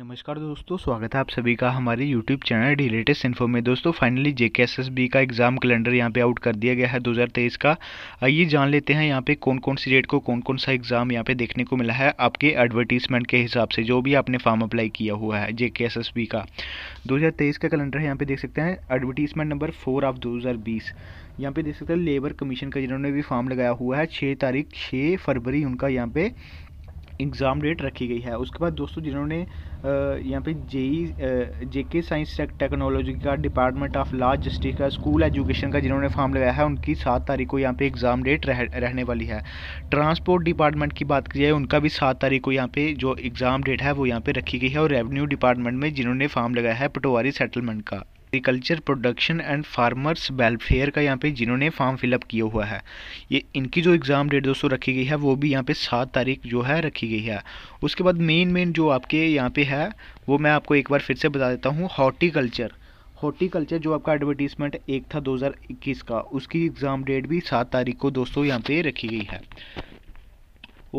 नमस्कार दोस्तों स्वागत है आप सभी का हमारे YouTube channel the latest info में दोस्तों फाइनली जे बी का एग्ज़ाम कैलेंडर यहाँ पे आउट कर दिया गया है 2023 का आइए जान लेते हैं यहाँ पे कौन कौन सी डेट को कौन कौन सा एग्ज़ाम यहाँ पे देखने को मिला है आपके एडवर्टीजमेंट के हिसाब से जो भी आपने फॉर्म अप्लाई किया हुआ है जे बी का दो का कैलेंडर है यहाँ पे देख सकते हैं एडवर्टीजमेंट नंबर फोर ऑफ दो यहाँ पे देख सकते हैं लेबर कमीशन का जिन्होंने भी फॉर्म लगाया हुआ है छः तारीख छः फरवरी उनका यहाँ पे एग्ज़ाम डेट रखी गई है उसके बाद दोस्तों जिन्होंने यहाँ पे JE J K science technology का डिपार्टमेंट ऑफ लॉ जस्टिस का स्कूल एजुकेशन का जिन्होंने फॉर्म लगाया है उनकी सात तारीख को यहाँ पे एग्ज़ाम डेट रह, रहने वाली है ट्रांसपोर्ट डिपार्टमेंट की बात की जाए उनका भी सात तारीख को यहाँ पे जो एग्ज़ाम डेट है वो यहाँ पर रखी गई है और रेवन्यू डिपार्टमेंट में जिन्होंने फॉर्म लगाया है पटवारी सेटलमेंट का agriculture production and farmers welfare का यहाँ पे जिन्होंने फॉर्म फिलअप किया हुआ है ये इनकी जो एग्ज़ाम डेट दोस्तों रखी गई है वो भी यहाँ पे सात तारीख जो है रखी गई है उसके बाद मेन मेन जो आपके यहाँ पे है वो मैं आपको एक बार फिर से बता देता हूँ हॉर्टिकल्चर हॉर्टिकल्चर जो आपका एडवर्टीजमेंट एक था दो का उसकी एग्ज़ाम डेट भी सात तारीख को दोस्तों यहाँ पे रखी गई है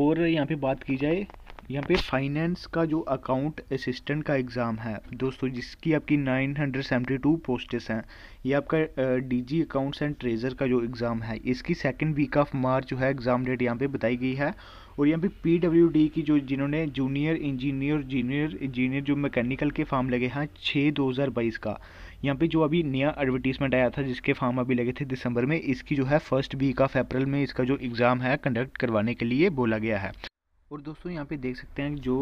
और यहाँ पे बात की जाए यहाँ पे फाइनेंस का जो अकाउंट असिस्टेंट का एग्ज़ाम है दोस्तों जिसकी आपकी 972 पोस्टेस हैं ये आपका डीजी अकाउंट्स एंड ट्रेजर का जो एग्ज़ाम है इसकी सेकंड वीक ऑफ मार्च जो है एग्ज़ाम डेट यहाँ पे बताई गई है और यहाँ पे पीडब्ल्यूडी की जो जिन्होंने जूनियर इंजीनियर जूनियर इंजीनियर जो मैकेनिकल के फॉर्म लगे हैं छः दो हज़ार बाईस का यहाँ पे जो अभी नया एडवर्टीजमेंट आया था जिसके फॉर्म अभी लगे थे दिसंबर में इसकी जो है फर्स्ट वीक ऑफ अप्रैल में इसका जो एग्ज़ाम है कंडक्ट करवाने के लिए बोला गया है और दोस्तों यहाँ पे देख सकते हैं जो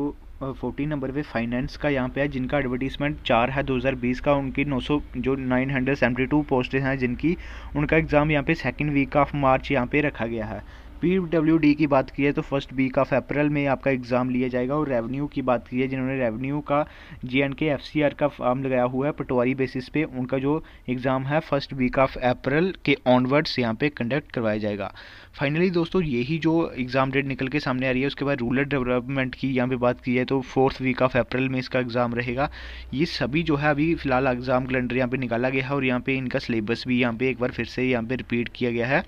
फोर्टीन नंबर पे फाइनेंस का यहाँ पे है जिनका एडवर्टीजमेंट चार है 2020 का उनकी 900 जो 972 हंड्रेड हैं जिनकी उनका एग्ज़ाम यहाँ पे सेकंड वीक ऑफ मार्च यहाँ पे रखा गया है पी डब्ल्यू डी की बात की है तो फर्स्ट वीक ऑफ़ अप्रैल में आपका एग्ज़ाम लिया जाएगा और रेवेन्यू की बात की है जिन्होंने रेवेन्यू का J and K F C R का फॉर्म लगाया हुआ है पटवारी बेसिस पे उनका जो एग्ज़ाम है फर्स्ट वीक ऑफ अप्रैल के ऑनवर्ड्स यहाँ पे कंडक्ट करवाया जाएगा फाइनली दोस्तों यही जो एग्ज़ाम डेट निकल के सामने आ रही है उसके बाद रूरल डेवलपमेंट की यहाँ पे बात की है तो फोर्थ वीक ऑफ अप्रैल में इसका एग्ज़ाम रहेगा ये सभी जो है अभी फिलहाल एग्ज़ाम कैलेंडर यहाँ पे निकाला गया है और यहाँ पे इनका सिलेबस भी यहाँ पे एक बार फिर से यहाँ पे रिपीट किया गया है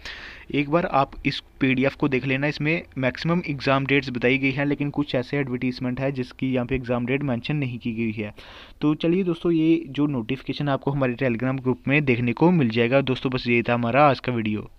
एक बार आप इस पीडीएफ को देख लेना इसमें मैक्सिमम एग्ज़ाम डेट्स बताई गई हैं लेकिन कुछ ऐसे एडवर्टीजमेंट है जिसकी यहाँ पे एग्ज़ाम डेट मेंशन नहीं की गई है तो चलिए दोस्तों ये जो नोटिफिकेशन आपको हमारे टेलीग्राम ग्रुप में देखने को मिल जाएगा दोस्तों बस ये था हमारा आज का वीडियो